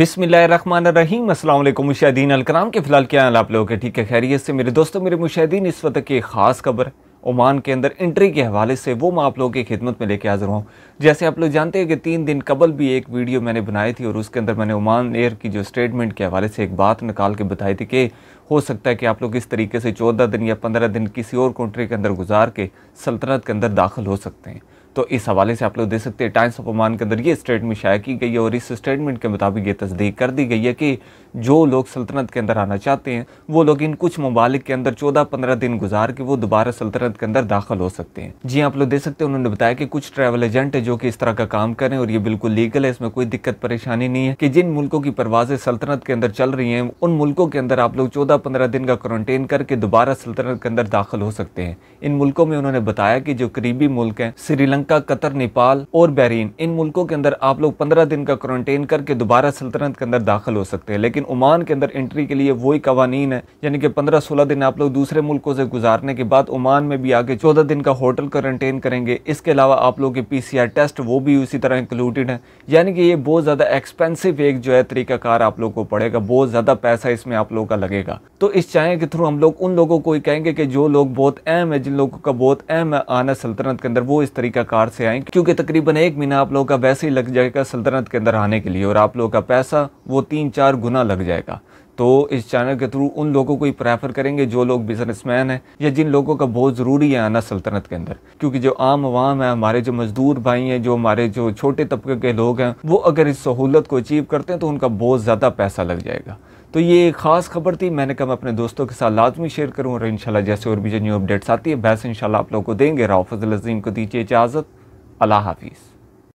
रहीम अल्लाम मुशादीन अलकराम के फ़िलहाल क्या हाल आप लोगों के ठीक है खैरियत से मेरे दोस्तों मेरे मुशाहन इस वक्त की ख़ास खबर ओमान के अंदर इंट्री के हवाले से वो मैं आप लोगों की खिदमत में लेके हाज़िर हूँ जैसे आप लोग जानते हैं कि तीन दिन कबल भी एक वीडियो मैंने बनाई थी और उसके अंदर मैंने ओमान एयर की जो स्टेटमेंट के हवाले से एक बात निकाल के बताई थी कि हो सकता है कि आप लोग इस तरीके से चौदह दिन या पंद्रह दिन किसी और कंट्री के अंदर गुजार के सल्तनत के अंदर दाखिल हो सकते हैं तो इस हवाले से आप लोग देख सकते हैं टाइम्स ऑफ ओमान के अंदर ये स्टेटमेंट शाया की गई है और इस स्टेटमेंट के मुताबिक ये तस्दीक कर दी गई है कि जो लोग सल्तनत के अंदर आना चाहते हैं वो लोग इन कुछ ममालिक के अंदर चौदह पंद्रह दिन गुजार के वो दोबारा सल्तनत के अंदर दाखिल हो सकते हैं जी हाँ, आप लोग देख सकते हैं उन्होंने बताया कि कुछ ट्रैवल एजेंट है जो कि इस तरह का काम करें और ये बिल्कुल लीगल है इसमें कोई दिक्कत परेशानी नहीं है कि जिन मुल्कों की परवाजें सल्तनत के अंदर चल रही हैं उन मुल्कों के अंदर आप लोग चौदह पंद्रह दिन का क्वारंटीन करके दोबारा सल्तनत के अंदर दाखिल हो सकते हैं इन मुल्कों में उन्होंने बताया कि जो करीबी मुल्क हैं श्रीलंका श्रीलंका कतर नेपाल और बहरीन इन मुल्कों के अंदर आप लोग पंद्रह दिन का क्वारंटाइन करके दोबारा सल्तनत के अंदर दाखिल हो सकते हैं लेकिन ओमान के अंदर एंट्री के लिए वही कवानीन है यानी कि पंद्रह सोलह दिन आप लोग दूसरे मुल्कों से गुजारने के बाद ओमान में भी आगे चौदह दिन का होटल क्वारंटाइन करेंगे इसके अलावा आप लोग के पी टेस्ट वो भी उसी तरह इंक्लूडेड है यानी कि ये बहुत ज़्यादा एक्सपेंसिव एक जो है तरीकाकार आप लोग को पड़ेगा बहुत ज़्यादा पैसा इसमें आप लोगों का लगेगा तो इस चाय के थ्रू हम लोग उन लोगों को ही कहेंगे कि जो लोग बहुत अहम है जिन लोगों का बहुत अहम है आना सल्तनत के अंदर वो इस तरीका सरकार से आएँ क्योंकि तकरीबन एक महीना आप लोगों का वैसे ही लग जाएगा सल्तनत के अंदर आने के लिए और आप लोगों का पैसा वो तीन चार गुना लग जाएगा तो इस चैनल के थ्रू उन लोगों को ही प्रेफर करेंगे जो लोग बिजनेसमैन हैं या जिन लोगों का बहुत ज़रूरी है आना सल्तनत के अंदर क्योंकि जो आम आवाम है हमारे जो मजदूर भाई हैं जो हमारे जो छोटे तबके के लोग हैं वो अगर इस सहूलत को अचीव करते हैं तो उनका बहुत ज़्यादा पैसा लग जाएगा तो ये एक ख़ास खबर थी मैंने कहा मैं अपने दोस्तों के साथ लाजमी शेयर करूँ और इनशाला जैसे और भी जो न्यू अपडेट्स आती है बहस इनशाला आप लोगों को देंगे राव अजीम को दीजिए इजाज़त अल्लाह हाफिज़